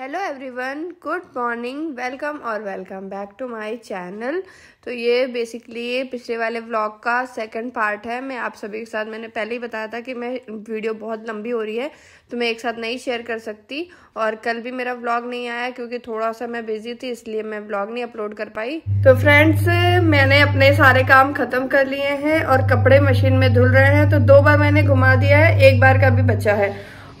Hello everyone good morning welcome और welcome back to my channel तो ये basically पिछले वाले व्लॉग का सेकंड पार्ट है मैं आप सभी के साथ मैंने पहले ही बताया था कि मैं वीडियो बहुत लंबी हो रही है तो मैं एक साथ नहीं शेयर कर सकती और कल भी मेरा व्लॉग नहीं आया क्योंकि थोड़ा सा मैं बिजी थी इसलिए मैं व्लॉग नहीं अपलोड कर पाई तो फ्रेंड्स मैंने अपने सारे काम खत्म कर लिए हैं और कपड़े मशीन में धुल रहे हैं तो दो बार मैंने घुमा दिया है एक बार का भी बचा है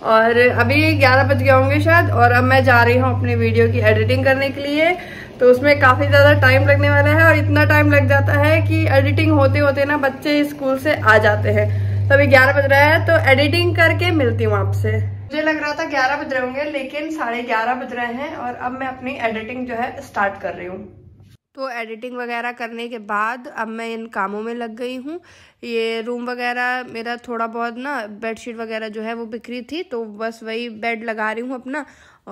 और अभी 11 बज गए होंगे शायद और अब मैं जा रही हूँ अपनी वीडियो की एडिटिंग करने के लिए तो उसमें काफ़ी ज़्यादा टाइम लगने वाला है और इतना टाइम लग जाता है कि एडिटिंग होते होते ना बच्चे स्कूल से आ जाते हैं तो अभी ग्यारह बज रहा है तो एडिटिंग करके मिलती हूँ आपसे मुझे लग रहा था ग्यारह बज रहे होंगे लेकिन साढ़े ग्यारह बज रहे हैं और अब मैं अपनी एडिटिंग जो है स्टार्ट कर रही हूँ तो एडिटिंग वगैरह करने के बाद अब मैं इन कामों में लग गई हूँ ये रूम वगैरह मेरा थोड़ा बहुत ना बेडशीट वगैरह जो है वो बिखरी थी तो बस वही बेड लगा रही हूँ अपना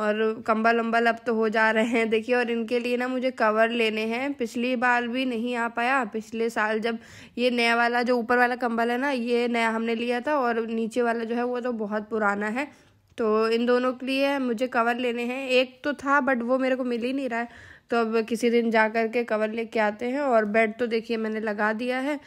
और कंबल उम्बल अब तो हो जा रहे हैं देखिए और इनके लिए ना मुझे कवर लेने हैं पिछली बार भी नहीं आ पाया पिछले साल जब ये नया वाला जो ऊपर वाला कंबल है ना ये नया हमने लिया था और नीचे वाला जो है वो तो बहुत पुराना है तो इन दोनों के लिए मुझे कवर लेने हैं एक तो था बट वो मेरे को मिल ही नहीं रहा है तो अब किसी दिन जा कर के कवर लेके आते हैं और बेड तो देखिए मैंने लगा दिया है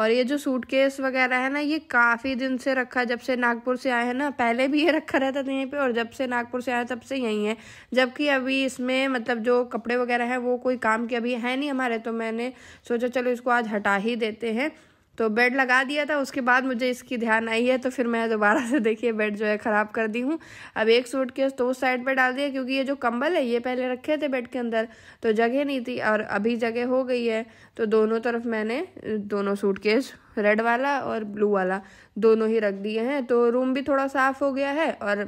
और ये जो सूटकेस वगैरह है ना ये काफ़ी दिन से रखा जब से नागपुर से आए हैं ना पहले भी ये रखा रहता था यहीं पे और जब से नागपुर से आए तब से यहीं है जबकि अभी इसमें मतलब जो कपड़े वगैरह हैं वो कोई काम के अभी है नहीं हमारे तो मैंने सोचा चलो इसको आज हटा ही देते हैं तो बेड लगा दिया था उसके बाद मुझे इसकी ध्यान आई है तो फिर मैं दोबारा से देखिए बेड जो है ख़राब कर दी हूँ अब एक सूट के तो उस साइड पर डाल दिया क्योंकि ये जो कंबल है ये पहले रखे थे बेड के अंदर तो जगह नहीं थी और अभी जगह हो गई है तो दोनों तरफ मैंने दोनों केस रेड वाला और ब्लू वाला दोनों ही रख दिए हैं तो रूम भी थोड़ा साफ़ हो गया है और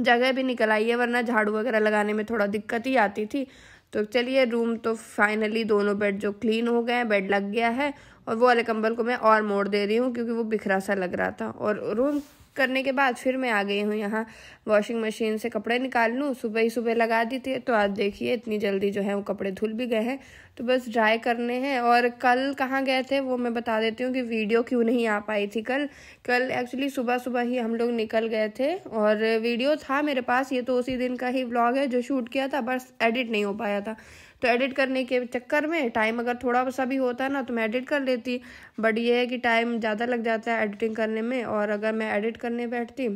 जगह भी निकल आई है वरना झाड़ू वगैरह लगाने में थोड़ा दिक्कत ही आती थी तो चलिए रूम तो फाइनली दोनों बेड जो क्लीन हो गए हैं बेड लग गया है और वो वाले कंबल को मैं और मोड़ दे रही हूँ क्योंकि वो बिखरा सा लग रहा था और रूम करने के बाद फिर मैं आ गई हूँ यहाँ वॉशिंग मशीन से कपड़े निकाल लूँ सुबह ही सुबह लगा दी थी तो आज देखिए इतनी जल्दी जो है वो कपड़े धुल भी गए हैं तो बस ड्राई करने हैं और कल कहाँ गए थे वो मैं बता देती हूँ कि वीडियो क्यों नहीं आ पाई थी कल कल एक्चुअली सुबह सुबह ही हम लोग निकल गए थे और वीडियो था मेरे पास ये तो उसी दिन का ही ब्लॉग है जो शूट किया था बस एडिट नहीं हो पाया था तो एडिट करने के चक्कर में टाइम अगर थोड़ा सा भी होता ना तो मैं एडिट कर लेती बट ये है कि टाइम ज़्यादा लग जाता है एडिटिंग करने में और अगर मैं एडिट करने बैठती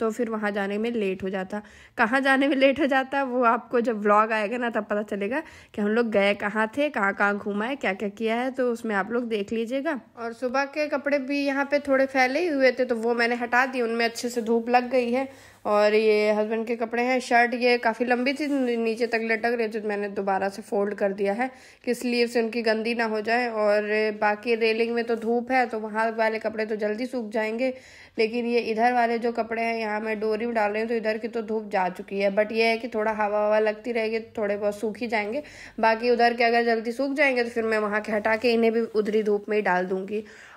तो फिर वहाँ जाने में लेट हो जाता कहाँ जाने में लेट हो जाता वो आपको जब व्लॉग आएगा ना तब पता चलेगा कि हम लोग गए कहाँ थे कहाँ कहाँ घूमाए क्या क्या किया है तो उसमें आप लोग देख लीजिएगा और सुबह के कपड़े भी यहाँ पे थोड़े फैले ही हुए थे तो वो मैंने हटा दिए उनमें अच्छे से धूप लग गई है और ये हस्बैंड के कपड़े हैं शर्ट ये काफ़ी लंबी थी नीचे तक लटक रही थी मैंने दोबारा से फोल्ड कर दिया है कि स्लीव से उनकी गंदी ना हो जाए और बाकी रेलिंग में तो धूप है तो वहाँ वाले कपड़े तो जल्दी सूख जाएंगे लेकिन ये इधर वाले जो कपड़े हैं यहाँ मैं डोरी में डाल रही हूँ तो इधर की तो धूप जा चुकी है बट ये है कि थोड़ा हवा हवा लगती रहेगी थोड़े बहुत सूख ही जाएंगे बाकी उधर के अगर जल्दी सूख जाएंगे तो फिर मैं वहाँ के हटा के इन्हें भी उधरी धूप में ही डाल दूँगी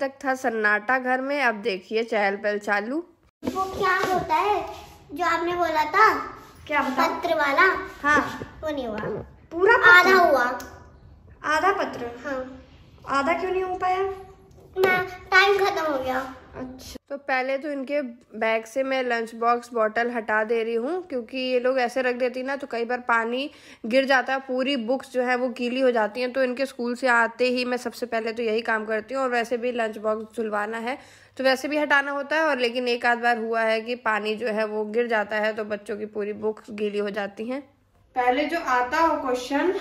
तक था सन्नाटा घर में अब देखिए चहल पहल चालू वो क्या होता है जो आपने बोला था क्या बता? पत्र वाला हाँ वो नहीं हुआ पूरा आधा हुआ आधा पत्र हाँ आधा क्यों नहीं हो पाया टाइम खत्म हो गया अच्छा तो पहले तो इनके बैग से मैं लंच बॉक्स बॉटल हटा दे रही हूँ क्योंकि ये लोग ऐसे रख देती ना तो कई बार पानी गिर जाता है पूरी बुक्स जो है वो गीली हो जाती हैं तो इनके स्कूल से आते ही मैं सबसे पहले तो यही काम करती हूँ और वैसे भी लंच बॉक्स धुलवाना है तो वैसे भी हटाना होता है और लेकिन एक आध बार हुआ है कि पानी जो है वो गिर जाता है तो बच्चों की पूरी बुक्स गीली हो जाती हैं पहले जो आता हो क्वेश्चन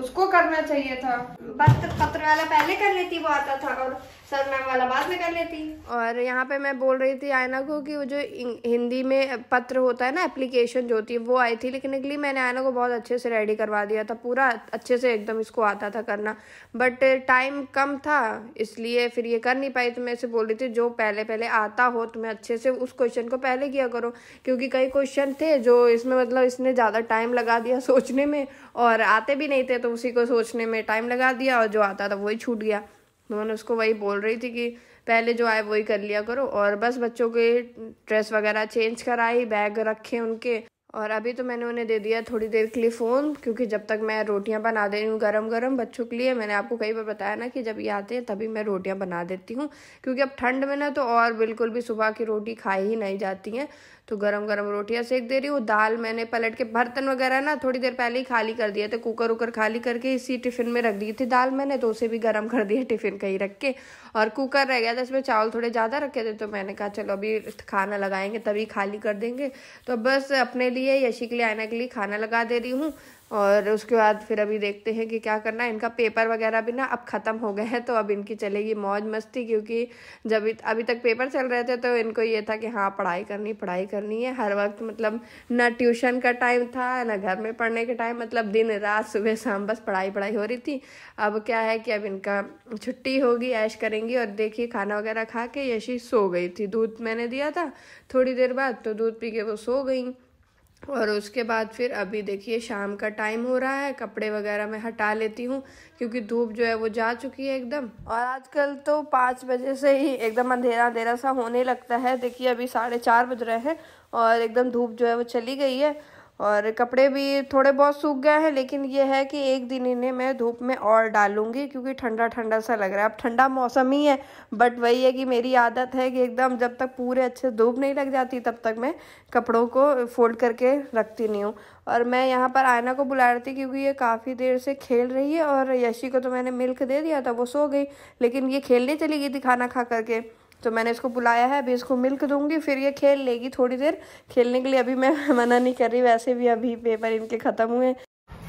उसको करना चाहिए था बस पत्र वाला पहले कर लेती वो आता था और सर मैम वाला बाद में कर लेती और यहाँ पे मैं बोल रही थी आयना को कि वो जो हिंदी में पत्र होता है ना एप्लीकेशन जो होती है वो आई थी लेकिन अगली मैंने आयना को बहुत अच्छे से रेडी करवा दिया था पूरा अच्छे से एकदम इसको आता था करना बट टाइम कम था इसलिए फिर ये कर नहीं पाई तो मैं इसे बोल रही थी जो पहले पहले आता हो तुम्हें तो अच्छे से उस क्वेश्चन को पहले किया करो क्योंकि कई क्वेश्चन थे जो इसमें मतलब इसने ज़्यादा टाइम लगा दिया सोचने में और आते भी नहीं थे तो उसी को सोचने में टाइम लगा दिया और जो आता था वही छूट गया मैंने उसको वही बोल रही थी कि पहले जो आए वही कर लिया करो और बस बच्चों के ड्रेस वगैरह चेंज कराई बैग रखे उनके और अभी तो मैंने उन्हें दे दिया थोड़ी देर के लिए फ़ोन क्योंकि जब तक मैं रोटियां बना दे रही हूँ गर्म गर्म बच्चों के लिए मैंने आपको कई बार बताया ना कि जब ये आते हैं तभी मैं रोटियां बना देती हूँ क्योंकि अब ठंड में ना तो और बिल्कुल भी सुबह की रोटी खाई ही नहीं जाती हैं तो गरम गरम रोटियां सेक दे रही हूँ दाल मैंने पलट के बर्तन वगैरह ना थोड़ी देर पहले ही खाली कर दिया थे कुकर उकर खाली करके इसी टिफ़िन में रख दी थी दाल मैंने तो उसे भी गर्म कर दिया टिफ़िन कहीं रख के और कुकर रह गया था इसमें चावल थोड़े ज़्यादा रखे थे तो मैंने कहा चलो अभी खाना लगाएंगे तभी खाली कर देंगे तो बस अपने लिए यशी के लिए आयना के लिए खाना लगा दे रही हूँ और उसके बाद फिर अभी देखते हैं कि क्या करना है इनका पेपर वगैरह भी ना अब ख़त्म हो गए हैं तो अब इनकी चलेगी मौज मस्ती क्योंकि जब अभी तक पेपर चल रहे थे तो इनको ये था कि हाँ पढ़ाई करनी पढ़ाई करनी है हर वक्त मतलब ना ट्यूशन का टाइम था ना घर में पढ़ने का टाइम मतलब दिन रात सुबह शाम बस पढ़ाई पढ़ाई हो रही थी अब क्या है कि अब इनका छुट्टी होगी ऐश करेंगी और देखिए खाना वगैरह खा के यशी सो गई थी दूध मैंने दिया था थोड़ी देर बाद तो दूध पी के वो सो गई और उसके बाद फिर अभी देखिए शाम का टाइम हो रहा है कपड़े वगैरह मैं हटा लेती हूँ क्योंकि धूप जो है वो जा चुकी है एकदम और आजकल तो पाँच बजे से ही एकदम अंधेरा अंधेरा सा होने लगता है देखिए अभी साढ़े चार बज रहे हैं और एकदम धूप जो है वो चली गई है और कपड़े भी थोड़े बहुत सूख गए हैं लेकिन ये है कि एक दिन इन्हें मैं धूप में और डालूंगी क्योंकि ठंडा ठंडा सा लग रहा है अब ठंडा मौसम ही है बट वही है कि मेरी आदत है कि एकदम जब तक पूरे अच्छे धूप नहीं लग जाती तब तक मैं कपड़ों को फोल्ड करके रखती नहीं हूँ और मैं यहाँ पर आयना को बुला रही थी क्योंकि ये काफ़ी देर से खेल रही है और यशी को तो मैंने मिल्क दे दिया था वो सो गई लेकिन ये खेलने चली गई थी खाना खा करके तो मैंने इसको बुलाया है अभी इसको मिल्क दूंगी फिर ये खेल लेगी थोड़ी देर खेलने के लिए अभी मैं मना नहीं कर रही वैसे भी अभी पेपर इनके ख़त्म हुए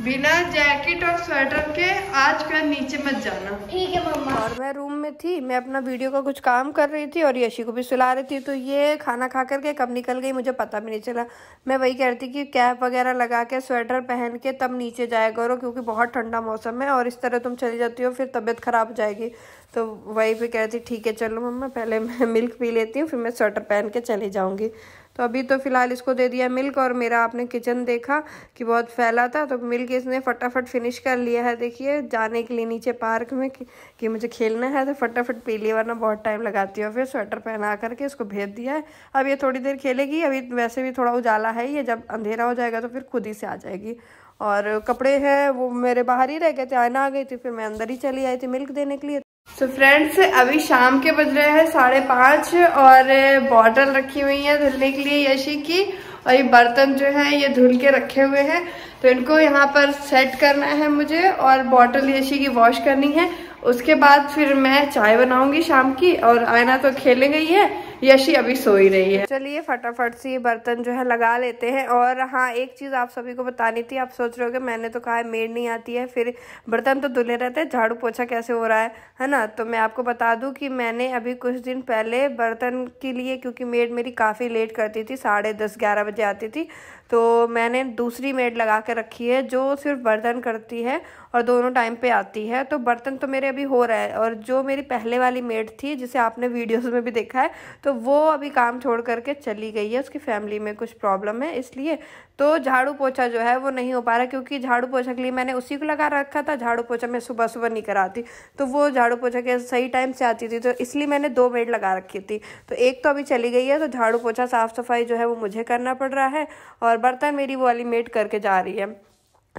बिना जैकेट और स्वेटर के आज कल नीचे मत जाना ठीक है मम्मा और मैं रूम में थी मैं अपना वीडियो का कुछ काम कर रही थी और यशी को भी सुला रही थी तो ये खाना खा करके कब निकल गई मुझे पता भी नहीं चला मैं वही कह रही थी कि कैप वगैरह लगा के स्वेटर पहन के तब नीचे जाया करो क्योंकि बहुत ठंडा मौसम है और इस तरह तुम चली जाती हो फिर तबीयत ख़राब हो जाएगी तो वही भी कह रही थी ठीक है चलो मम्मा पहले मैं मिल्क पी लेती हूँ फिर मैं स्वेटर पहन के चली जाऊँगी तो अभी तो फ़िलहाल इसको दे दिया मिल्क और मेरा आपने किचन देखा कि बहुत फैला था तो मिल्क इसने फटाफट फिनिश कर लिया है देखिए जाने के लिए नीचे पार्क में कि, कि मुझे खेलना है तो फटाफट पी लिया वरना बहुत टाइम लगाती है फिर स्वेटर पहना करके इसको भेज दिया है अब ये थोड़ी देर खेलेगी अभी वैसे भी थोड़ा उजाला है ये जब अंधेरा हो जाएगा तो फिर खुद ही से आ जाएगी और कपड़े हैं वो मेरे बाहर ही रह गए थे आना आ गई थी फिर मैं अंदर ही चली आई थी मिल्क देने के लिए सो फ्रेंड्स अभी शाम के बज रहे हैं साढ़े पाँच और बॉटल रखी हुई है धुलने के लिए यशी की और ये बर्तन जो है ये धुल के रखे हुए हैं तो इनको यहाँ पर सेट करना है मुझे और बॉटल यशी की वॉश करनी है उसके बाद फिर मैं चाय बनाऊंगी शाम की और आयना तो खेलेंगे ही है यशी अभी सोई रही है चलिए फटाफट से ये बर्तन जो है लगा लेते हैं और हाँ एक चीज़ आप सभी को बतानी थी आप सोच रहे हो कि मैंने तो कहा है मेड नहीं आती है फिर बर्तन तो धुले रहते हैं झाड़ू पोछा कैसे हो रहा है है ना तो मैं आपको बता दूँ कि मैंने अभी कुछ दिन पहले बर्तन के लिए क्योंकि मेड मेरी काफ़ी लेट करती थी साढ़े दस ग्यारह बजे आती थी तो मैंने दूसरी मेड लगा के रखी है जो सिर्फ बर्तन करती है और दोनों टाइम पे आती है तो बर्तन तो मेरे अभी हो रहा है और जो मेरी पहले वाली मेड थी जिसे आपने वीडियोस में भी देखा है तो वो अभी काम छोड़ करके चली गई है उसकी फैमिली में कुछ प्रॉब्लम है इसलिए तो झाड़ू पोछा जो है वो नहीं हो पा रहा क्योंकि झाड़ू पोछा के लिए मैंने उसी को लगा रखा था झाड़ू पोछा मैं सुबह सुबह नहीं कराती तो वो झाड़ू पोछा के सही टाइम से आती थी तो इसलिए मैंने दो मेड लगा रखी थी तो एक तो अभी चली गई है तो झाड़ू पोछा साफ़ सफाई जो है वो मुझे करना पड़ रहा है और बर्तन मेरी वो वाली मेड करके जा रही है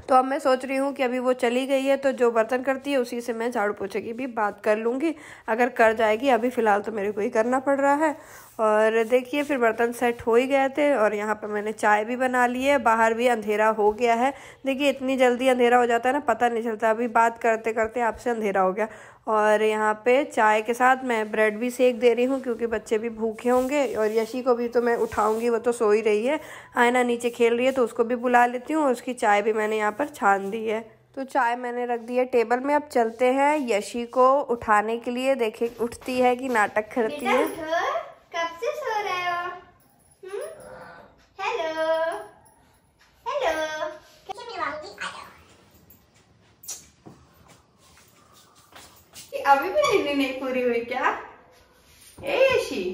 तो अब मैं सोच रही हूँ कि अभी वो चली गई है तो जो बर्तन करती है उसी से मैं झाड़ू पोछे की भी बात कर लूँगी अगर कर जाएगी अभी फ़िलहाल तो मेरे को ही करना पड़ रहा है और देखिए फिर बर्तन सेट हो ही गए थे और यहाँ पर मैंने चाय भी बना ली है बाहर भी अंधेरा हो गया है देखिए इतनी जल्दी अंधेरा हो जाता है ना पता नहीं चलता अभी बात करते करते आपसे अंधेरा हो गया और यहाँ पे चाय के साथ मैं ब्रेड भी सेक दे रही हूँ क्योंकि बच्चे भी भूखे होंगे और यशी को भी तो मैं उठाऊँगी वो तो सो ही रही है आयना नीचे खेल रही है तो उसको भी बुला लेती हूँ और उसकी चाय भी मैंने यहाँ पर छान दी है तो चाय मैंने रख दी है टेबल में अब चलते हैं यशी को उठाने के लिए देखे उठती है कि नाटक करती है अभी भी नींद नहीं पूरी हुई क्या ए यशी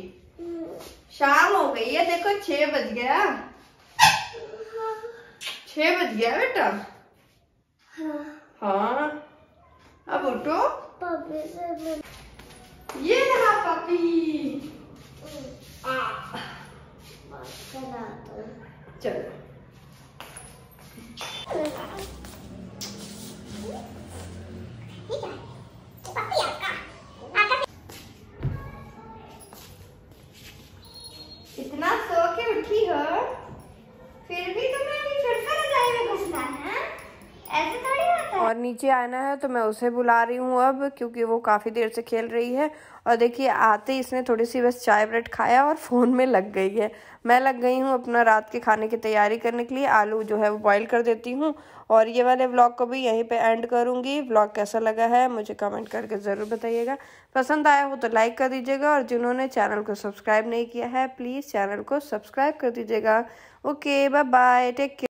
शाम हो गई है देखो छह बज गया छह बज गया बेटा हाँ अब उठो ये रहा पपी चलो आना है तो मैं उसे बुला रही हूँ अब क्योंकि वो काफ़ी देर से खेल रही है और देखिए आते ही इसने थोड़ी सी बस चाय ब्रेड खाया और फ़ोन में लग गई है मैं लग गई हूँ अपना रात के खाने की तैयारी करने के लिए आलू जो है वो बॉईल कर देती हूँ और ये वाले व्लॉग को भी यहीं पे एंड करूँगी व्लॉग कैसा लगा है मुझे कमेंट करके ज़रूर बताइएगा पसंद आया हो तो लाइक कर दीजिएगा और जिन्होंने चैनल को सब्सक्राइब नहीं किया है प्लीज़ चैनल को सब्सक्राइब कर दीजिएगा okay bye bye take care